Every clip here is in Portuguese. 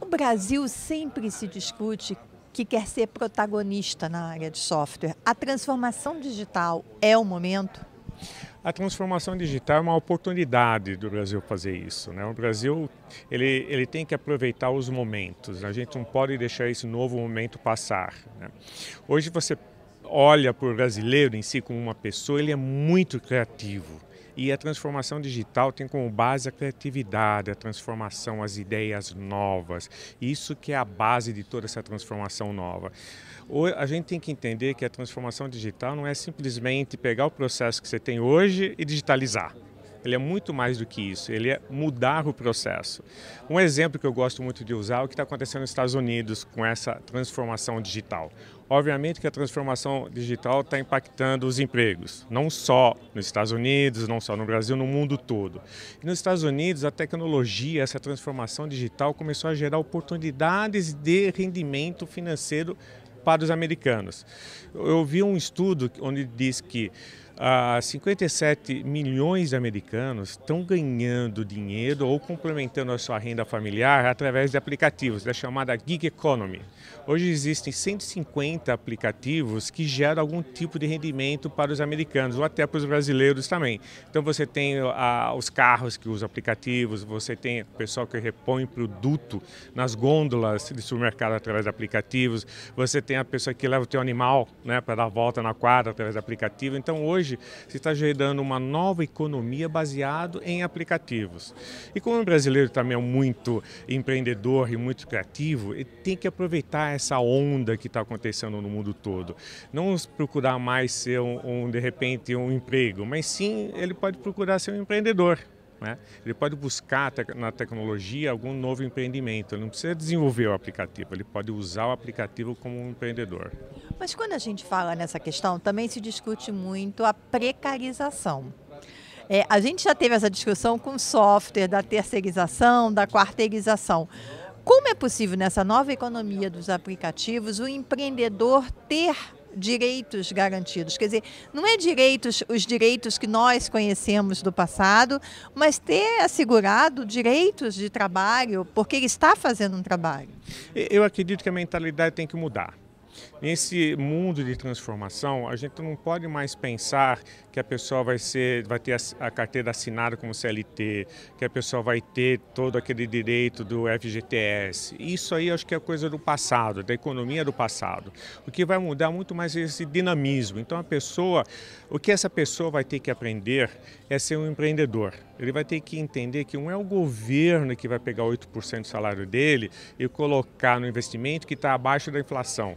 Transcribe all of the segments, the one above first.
O Brasil sempre se discute que quer ser protagonista na área de software. A transformação digital é o momento? A transformação digital é uma oportunidade do Brasil fazer isso. Né? O Brasil ele, ele tem que aproveitar os momentos, a gente não pode deixar esse novo momento passar. Né? Hoje você olha para o brasileiro em si como uma pessoa, ele é muito criativo. E a transformação digital tem como base a criatividade, a transformação, as ideias novas. Isso que é a base de toda essa transformação nova. A gente tem que entender que a transformação digital não é simplesmente pegar o processo que você tem hoje e digitalizar. Ele é muito mais do que isso, ele é mudar o processo. Um exemplo que eu gosto muito de usar é o que está acontecendo nos Estados Unidos com essa transformação digital. Obviamente que a transformação digital está impactando os empregos, não só nos Estados Unidos, não só no Brasil, no mundo todo. E nos Estados Unidos, a tecnologia, essa transformação digital começou a gerar oportunidades de rendimento financeiro para os americanos. Eu vi um estudo onde diz que ah, 57 milhões de americanos estão ganhando dinheiro ou complementando a sua renda familiar através de aplicativos, da chamada gig economy. Hoje existem 150 aplicativos que geram algum tipo de rendimento para os americanos ou até para os brasileiros também. Então você tem ah, os carros que usam aplicativos, você tem o pessoal que repõe produto nas gôndolas de supermercado através de aplicativos, você tem a pessoa que leva o seu animal né, para dar volta na quadra através de aplicativo. Então hoje hoje se está gerando uma nova economia baseado em aplicativos. E como o brasileiro também é muito empreendedor e muito criativo, ele tem que aproveitar essa onda que está acontecendo no mundo todo. Não procurar mais ser um, um, de repente um emprego, mas sim ele pode procurar ser um empreendedor. Né? Ele pode buscar na tecnologia algum novo empreendimento, ele não precisa desenvolver o aplicativo, ele pode usar o aplicativo como um empreendedor. Mas quando a gente fala nessa questão, também se discute muito a precarização. É, a gente já teve essa discussão com software, da terceirização, da quarteirização. Como é possível nessa nova economia dos aplicativos o empreendedor ter direitos garantidos. Quer dizer, não é direitos os direitos que nós conhecemos do passado, mas ter assegurado direitos de trabalho, porque ele está fazendo um trabalho. Eu acredito que a mentalidade tem que mudar. Nesse mundo de transformação, a gente não pode mais pensar que a pessoa vai, ser, vai ter a carteira assinada como CLT, que a pessoa vai ter todo aquele direito do FGTS. Isso aí acho que é coisa do passado, da economia do passado. O que vai mudar muito mais é esse dinamismo. Então a pessoa, o que essa pessoa vai ter que aprender é ser um empreendedor. Ele vai ter que entender que não é o governo que vai pegar 8% do salário dele e colocar no investimento que está abaixo da inflação.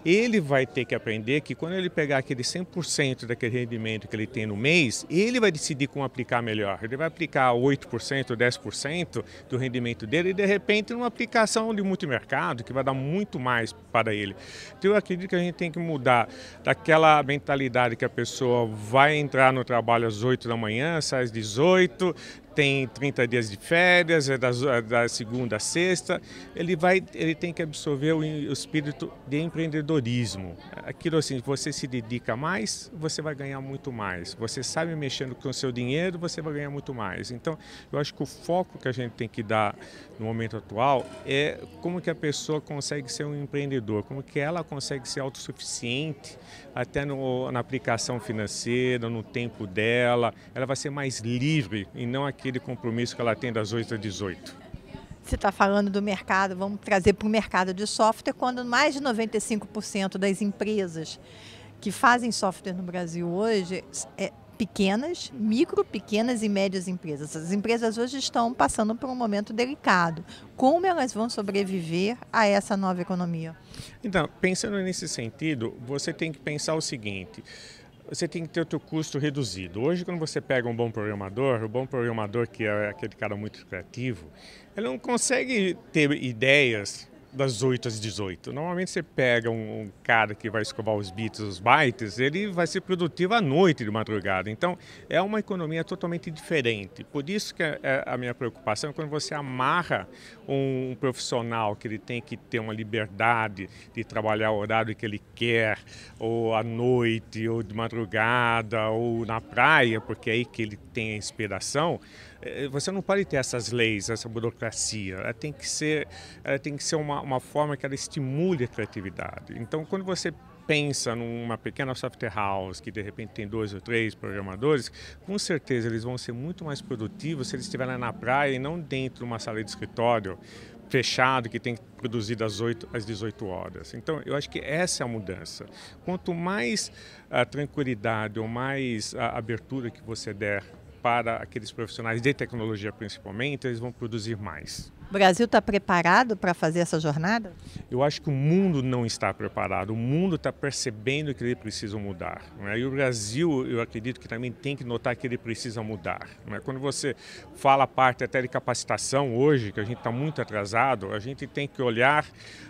ele vai ter que aprender que quando ele pegar aquele 100% daquele rendimento que ele tem no mês, ele vai decidir como aplicar melhor. Ele vai aplicar 8% 10% do rendimento dele e de repente numa aplicação de multimercado que vai dar muito mais para ele. Então eu acredito que a gente tem que mudar daquela mentalidade que a pessoa vai entrar no trabalho às 8 da manhã, sai às 18, tem 30 dias de férias, é da, é da segunda a sexta, ele vai ele tem que absorver o, o espírito de empreendedor empreendedorismo. Aquilo assim, você se dedica mais, você vai ganhar muito mais. Você sabe mexendo com o seu dinheiro, você vai ganhar muito mais. Então, eu acho que o foco que a gente tem que dar no momento atual é como que a pessoa consegue ser um empreendedor, como que ela consegue ser autossuficiente até no, na aplicação financeira, no tempo dela. Ela vai ser mais livre e não aquele compromisso que ela tem das 8 às 18 se está falando do mercado, vamos trazer para o mercado de software, quando mais de 95% das empresas que fazem software no Brasil hoje é pequenas, micro, pequenas e médias empresas. As empresas hoje estão passando por um momento delicado. Como elas vão sobreviver a essa nova economia? Então, pensando nesse sentido, você tem que pensar o seguinte você tem que ter o teu custo reduzido. Hoje, quando você pega um bom programador, o bom programador que é aquele cara muito criativo, ele não consegue ter ideias das 8 às 18. Normalmente você pega um, um cara que vai escovar os bits, os bytes, ele vai ser produtivo à noite de madrugada. Então é uma economia totalmente diferente. Por isso que é, é a minha preocupação é quando você amarra um profissional que ele tem que ter uma liberdade de trabalhar o horário que ele quer, ou à noite, ou de madrugada, ou na praia, porque é aí que ele tem a inspiração eh, você não pode ter essas leis, essa burocracia. Ela tem que ser, ela tem que ser uma, uma, forma que ela estimule a criatividade. Então, quando você pensa numa pequena software house que de repente tem dois ou três programadores, com certeza eles vão ser muito mais produtivos se eles estiverem na praia e não dentro de uma sala de escritório fechado que tem que produzir das 8 às 18 horas. Então, eu acho que essa é a mudança. Quanto mais a ah, tranquilidade ou mais a ah, abertura que você der para aqueles profissionais de tecnologia principalmente, eles vão produzir mais. O Brasil está preparado para fazer essa jornada? Eu acho que o mundo não está preparado. O mundo está percebendo que ele precisa mudar. Né? E o Brasil, eu acredito que também tem que notar que ele precisa mudar. Né? Quando você fala a parte até de capacitação hoje, que a gente está muito atrasado, a gente tem que olhar,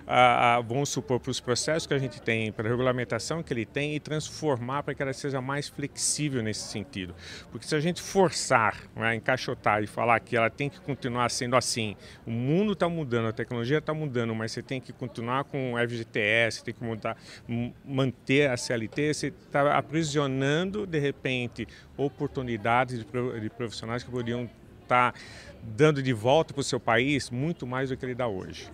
a ah, vamos supor, para os processos que a gente tem, para a regulamentação que ele tem e transformar para que ela seja mais flexível nesse sentido. Porque se a gente forçar, né, encaixotar e falar que ela tem que continuar sendo assim, o mundo está mudando, a tecnologia está mudando, mas você tem que continuar com o FGTS, tem que manter a CLT, você está aprisionando, de repente, oportunidades de profissionais que poderiam estar tá dando de volta para o seu país muito mais do que ele dá hoje.